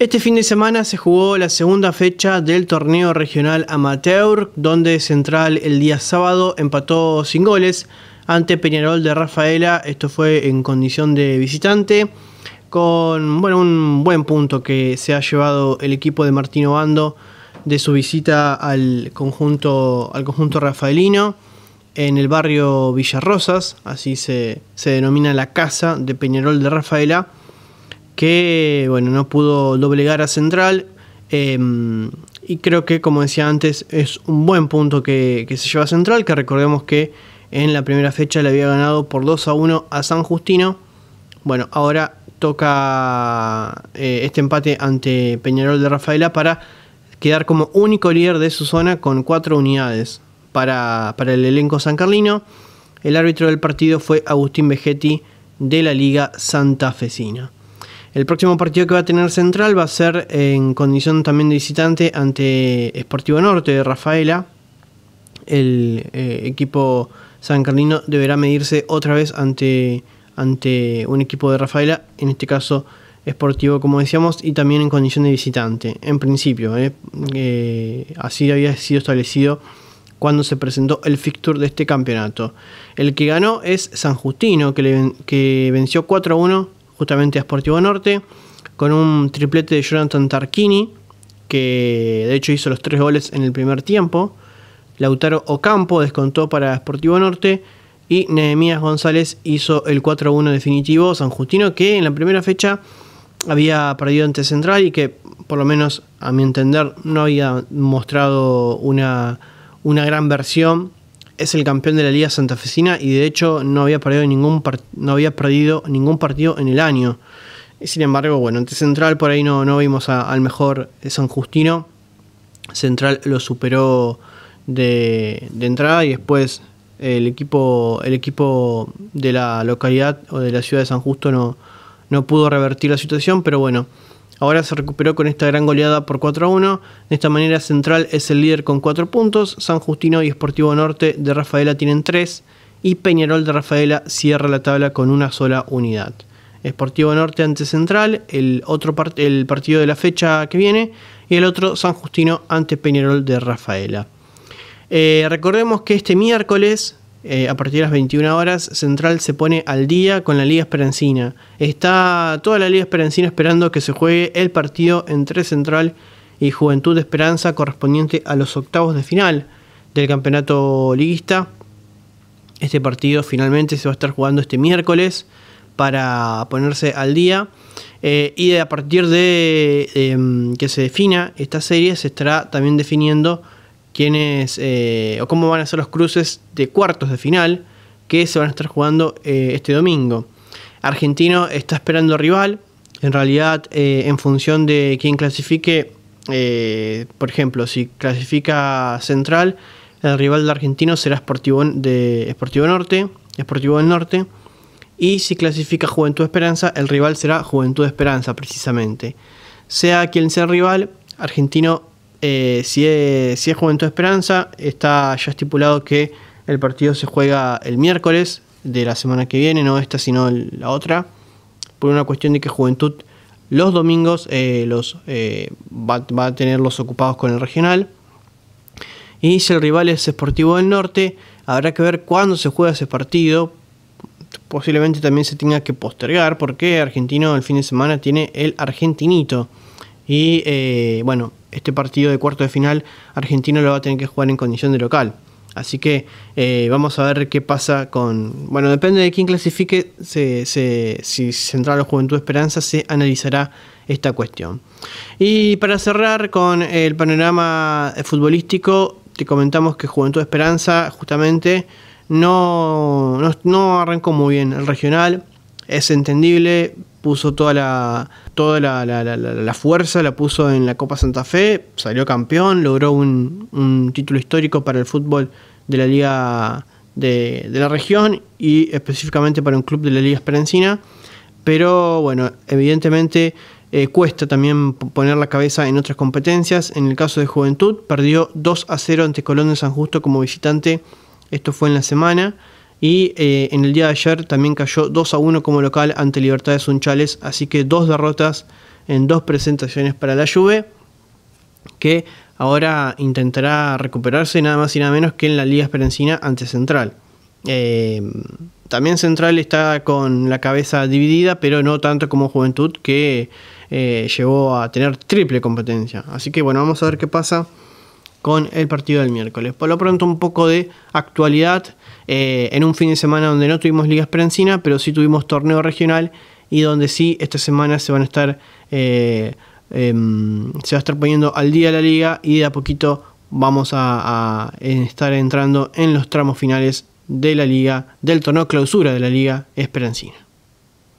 Este fin de semana se jugó la segunda fecha del torneo regional amateur, donde Central el día sábado empató sin goles ante Peñarol de Rafaela, esto fue en condición de visitante, con bueno, un buen punto que se ha llevado el equipo de Martino Bando de su visita al conjunto, al conjunto rafaelino en el barrio Villarrosas, así se denomina la casa de Peñarol de Rafaela que bueno, no pudo doblegar a Central. Em, y creo que, como decía antes, es un buen punto que, se lleva a Central, que recordemos que en la primera fecha le había ganado por 2 a 1 a San Justino. Bueno, ahora toca eh, este empate ante Peñarol de Rafaela para quedar como único líder de su zona con 4 unidades para, el elenco San Carlino. El árbitro del partido fue Agustín Vegetti de la Liga Santafesina. El próximo partido que va a tener Central va a ser en condición también de visitante ante Sportivo Norte de Rafaela. El eh, equipo San Carlino deberá medirse otra vez ante, ante un equipo de Rafaela, en este caso Sportivo, como decíamos, y también en condición de visitante, en principio. Eh, eh, así había sido establecido cuando se presentó el fixture de este campeonato. El que ganó es San Justino, que, que venció 4 a 1 justamente a Sportivo Norte, con un triplete de Jonathan Tarquini, que de hecho hizo los tres goles en el primer tiempo. Lautaro Ocampo descontó para Sportivo Norte y Nehemías González hizo el 4-1 definitivo San Justino, que en la primera fecha había perdido ante Central y que por lo menos a mi entender no había mostrado una, una gran versión es el campeón de la Liga Santafesina y de hecho no había perdido ningún, no había perdido ningún partido en el año. y Sin embargo, bueno, ante Central por ahí no, no vimos al mejor San Justino. Central lo superó de, de, entrada y después el equipo, el equipo de la localidad o de la ciudad de San Justo no, no pudo revertir la situación, pero bueno. Ahora se recuperó con esta gran goleada por 4 a 1. De esta manera Central es el líder con 4 puntos. San Justino y Esportivo Norte de Rafaela tienen 3. Y Peñarol de Rafaela cierra la tabla con una sola unidad. Esportivo Norte ante Central, el, otro el partido de la fecha que viene. Y el otro San Justino ante Peñarol de Rafaela. Eh, recordemos que este miércoles eh, a partir de las 21 horas, Central se pone al día con la Liga Esperancina. Está toda la Liga Esperancina esperando que se juegue el partido entre Central y Juventud de Esperanza correspondiente a los octavos de final del campeonato liguista. Este partido finalmente se va a estar jugando este miércoles para ponerse al día. Eh, y a partir de em, que se defina esta serie, se estará también definiendo eh, o cómo van a ser los cruces de cuartos de final que se van a estar jugando eh, este domingo. Argentino está esperando rival, en realidad eh, en función de quién clasifique, por ejemplo, si clasifica Central, el rival de Argentino será Sportivo, de Sportivo Norte, Sportivo del Norte, y si clasifica Juventud Esperanza, el rival será Juventud Esperanza precisamente. Sea quien sea rival, Argentino eh, si, es, Juventud Esperanza, está ya estipulado que el partido se juega el miércoles de la semana que viene, no esta sino la otra, por una cuestión de que Juventud los domingos eh, los, eh, va, a a tenerlos ocupados con el regional. Y si el rival es Sportivo del Norte, habrá que ver cuándo se juega ese partido. Posiblemente también se tenga que postergar porque Argentino el fin de semana tiene el Argentinito. Y bueno, este partido de cuarto de final Argentina lo va a tener que jugar en condición de local. Así que eh, vamos a ver qué pasa con... Bueno, depende de quién clasifique, se, se, si Central o Juventud Esperanza se analizará esta cuestión. Y para cerrar con el panorama futbolístico, te comentamos que Juventud Esperanza justamente no, no arrancó muy bien el regional. Es entendible, puso toda la, toda la, fuerza, la puso en la Copa Santa Fe, salió campeón, logró un, título histórico para el fútbol de la Liga de, la región y específicamente para un club de la Liga Esperencina. Pero bueno, evidentemente eh, cuesta también poner la cabeza en otras competencias. En el caso de Juventud, perdió 2 a 0 ante Colón de San Justo como visitante. Esto fue en la semana. Y eh, en el día de ayer también cayó 2 a 1 como local ante Libertades Sunchales. Así que dos derrotas en dos presentaciones para la Juve. Que ahora intentará recuperarse nada más y nada menos que en la Liga Esperencina ante Central. Eh, también Central está con la cabeza dividida, pero no tanto como Juventud, que llevó eh, llegó a tener triple competencia. Así que bueno, vamos a ver qué pasa con el partido del miércoles. Por lo pronto un poco de actualidad eh, en un fin de semana donde no tuvimos Liga Esperanzina, pero sí tuvimos torneo regional y donde sí esta semana se van a estar eh, em, se va a estar poniendo al día la liga y de a poquito vamos a, a estar entrando en los tramos finales de la liga, del torneo clausura de la liga Esperancina.